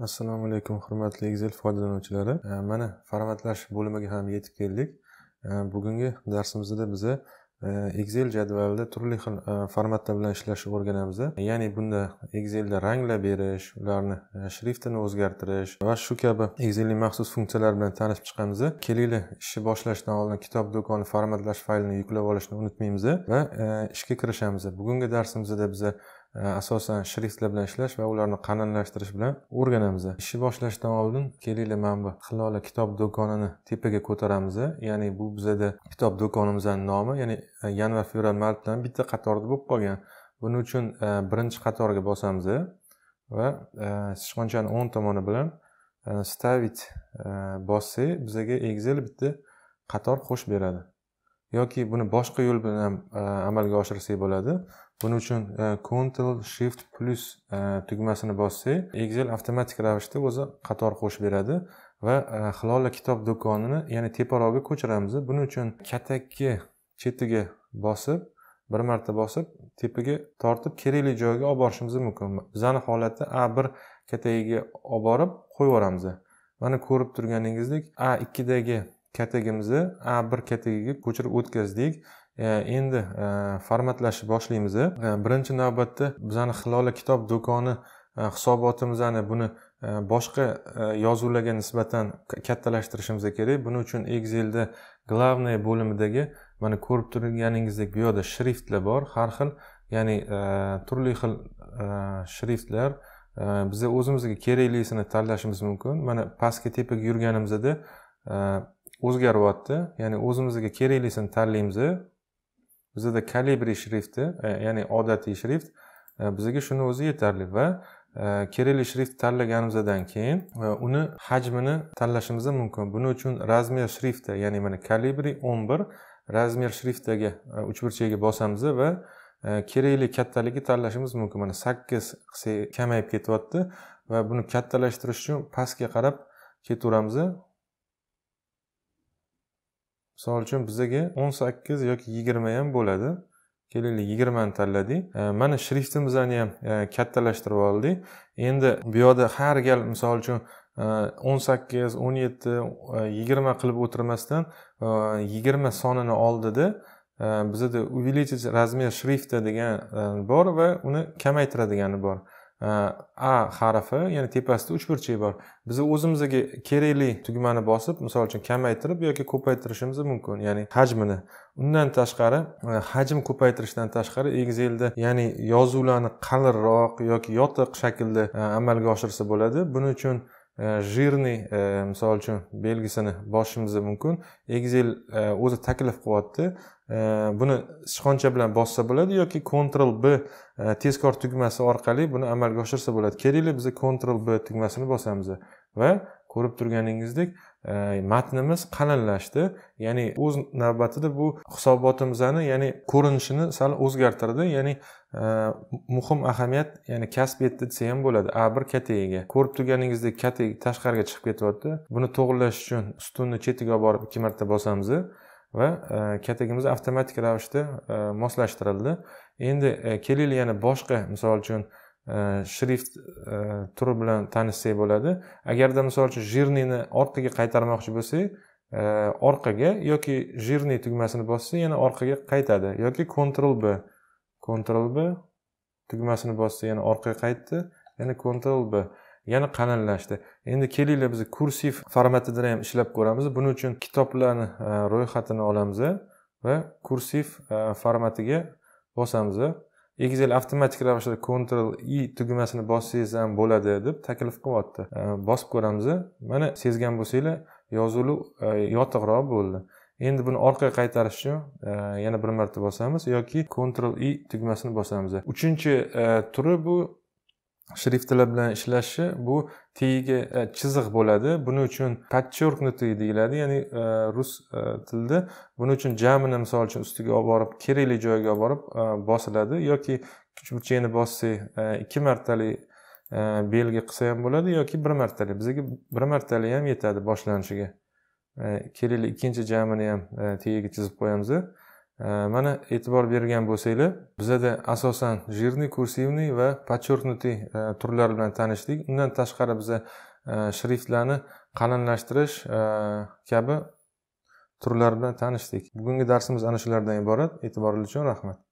assalomu alaykum hurmatli excel foydalanuvchilari mana formatlash bo'limiga ham yetib keldik bugungi darsimizda biza e, excel jadvalida turli xil e, formatlar bilan ishlashni o'rganamiz ya'ni bunda excelda ranglar berish ularni e, shriftini o'zgartirish va shu kabi excelning maxsus funksiyalari bilan tanishib chiqamiz kelinglar ishni boshlashdan oldin kitob do'koni formatlash faylini yuklab olishni unutmaymiz va ishga kirishamiz bugungi darsimizda biza Э, asosan shriftlar bilan ishlash va ularni qalinlashtirish bilan o'rganamiz ishni boshlashdan oldin kelinglar mana bu hilola kitob do'konini tepaga ko'taramiz ya'ni bu bizada kitob do'konimizni nomi ya'ni e, yanvar fevral mart bilan bitta qatorda bo'lib qolgan buning uchun e, birinchi qatorga bosamiz va e, sichqonchani o'ng tomoni bilan stavit bossak bizaga excel bitta qator qo'shib beradi yoki buni boshqa yo'l bilan ham e, amalga oshirsak bo'ladi buning uchun e, control shift plus e, tugmasini bossak excel avtomatik ravishda o'zi qator qo'shib beradi va hilola kitob do'konini ya'ni teparog'iga ko'chiramiz buning uchun katakka chetiga bosib bir marta bosib tepaga tortib kerakli joyga olib borishimiz mumkin bizani holatda a bir katagiga olib borib qo'yib yuboramiz mana ko'rib turganingizdek a ikkidagi katagimizni a bir katagiga ko'chirib o'tkazdik e, endi e, formatlashni boshlaymiz e, birinchi navbatda bizani hilola kitob do'koni hisobotimizni buni boshqa yozuvlarga nisbatan kattalashtirishimiz kerak buning uchun excelda главный bo'limidagi mana ko'rib turganingizdek bu yerda shriftlar bor har xil ya'ni turli xil shriftlar biza o'zimizga keraklisini tanlashimiz mumkin mana pastga tepaga yurganimizda o'zgaryapti ya'ni o'zimizga keraklisini tanlaymiz bizada kalibri shrifti e, ya'ni odatiy shrift e, bizga shuni o'zi yetarli va e, kerakli shrift tanlaganimizdan keyin uni hajmini tanlashimiz mumkin buning uchun razmer shrifti ya'ni mana kalibri o'n bir razmer shriftiga uchburchakga bosamiz va kerakli kattaligi tanlashimiz mumkin mana sakkiz kamayib ketyapti va buni kattalashtirish uchun pastga qarab ketaveramiz misol uchun bizaga o'n sakkiz yoki yigirma e, ham bo'ladi kelaylik yigirmani tanladik mana shriftimizni ham kattalashtirib oldik endi bu yoqda har gal misol uchun e, o'n sakkiz o'n yetti e, yigirma qilib o'tirmasdan yigirma sonini oldida bizada увеличить размер шрифта degan bor va uni kamaytiradigani bor a э, harfi ya'ni tepasida uch burchak bor biz o'zimizga kerakli tugmani bosib misol uchun kamaytirib yoki ko'paytirishimiz mumkin ya'ni hajmini undan tashqari e, hajm ko'paytirishdan tashqari excelda ya'ni yozuvlarni qalinroq yoki yotiq shaklda e, amalga oshirsa bo'ladi buning uchun Э, жирный misol uchun belgisini boshimizda mumkin excel o'zi taklif qilyapti buni sichqoncha bilan bossa bo'ladi yoki control b tezkor tugmasi orqali buni amalga oshirsa bo'ladi kerakli biza control b tugmasini bosamiz va ko'rib turganingizdek e, matnimiz qalinlashdi ya'ni o'z navbatida bu hisobotimizni ya'ni ko'rinishini sal o'zgartirdi ya'ni e, muhim ahamiyat ya'ni kasb etdi desa ham bo'ladi a bir katagiga ko'rib turganingizdek katak tashqariga chiqib ketyapti buni to'g'irlash uchun ustunni chetiga olib borib ikki marta bosamiz va e, katagimiz avtomatik ravishda moslashtirildi endi kelaylik yana boshqa misol uchun shrift turi bilan tanishsak bo'ladi agarda misol uchun жирныйni orqaga qaytarmoqchi bo'lsak orqaga yoki жирный tugmasini bossa yana orqaga qaytadi yoki control b control b tugmasini bossa yana orqaga qaytdi yana control b yana qalinlashdi endi kelinglar biz kursiv formatida ham ishlab ko'ramiz buning uchun kitoblarni ro'yxatini olamiz va kursiv formatiga bosamiz egizil avtomatik ravishda control i tugmasini bossangiz ham bo'ladi deb taklif qilyapti bosib ko'ramiz mana sezgan bo'lsanglar yozuvlar e, yotiqroq bo'ldi endi buni orqaga qaytarish uchun e, yana bir marta bosamiz yoki control i tugmasini bosamiz uchinchi e, turi bu shriftlar bilan ishlashi bu tagiga e, chiziq bo'ladi buning uchun подчеркнутый deyiladi ya'ni e, rus e, tilida buning uchun jamini misol uchun ustiga olib borib kerakli joyga olib borib bosiladi yoki burchakni bossak ikki martalik belgi qilsa ham bo'ladi yoki bir martalik bizaga bir martalik ham yetadi boshlanishiga kerakli ikkinchi jamini ham tagiga chizib qo'yamiz Э, mana e'tibor bergan bo'lsanglar bizada asosan жирный kursivniy va подчеркнутый э, turlari bilan tanishdik undan tashqari biza э, shriftlarni qalinlashtirish kabi turlari bilan tanishdik bugungi darsimiz ana shulardan iborat e'tiboringiz uchun rahmat